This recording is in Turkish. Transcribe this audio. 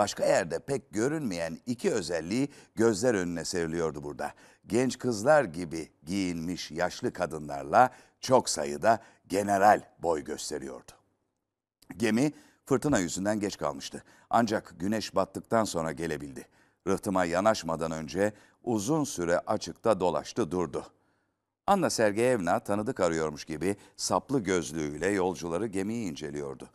başka yerde pek görünmeyen iki özelliği gözler önüne seriliyordu burada. Genç kızlar gibi giyinmiş yaşlı kadınlarla çok sayıda general boy gösteriyordu. Gemi fırtına yüzünden geç kalmıştı. Ancak güneş battıktan sonra gelebildi. Rıhtıma yanaşmadan önce uzun süre açıkta dolaştı durdu. Anna Sergeyevna tanıdık arıyormuş gibi saplı gözlüğüyle yolcuları gemiyi inceliyordu.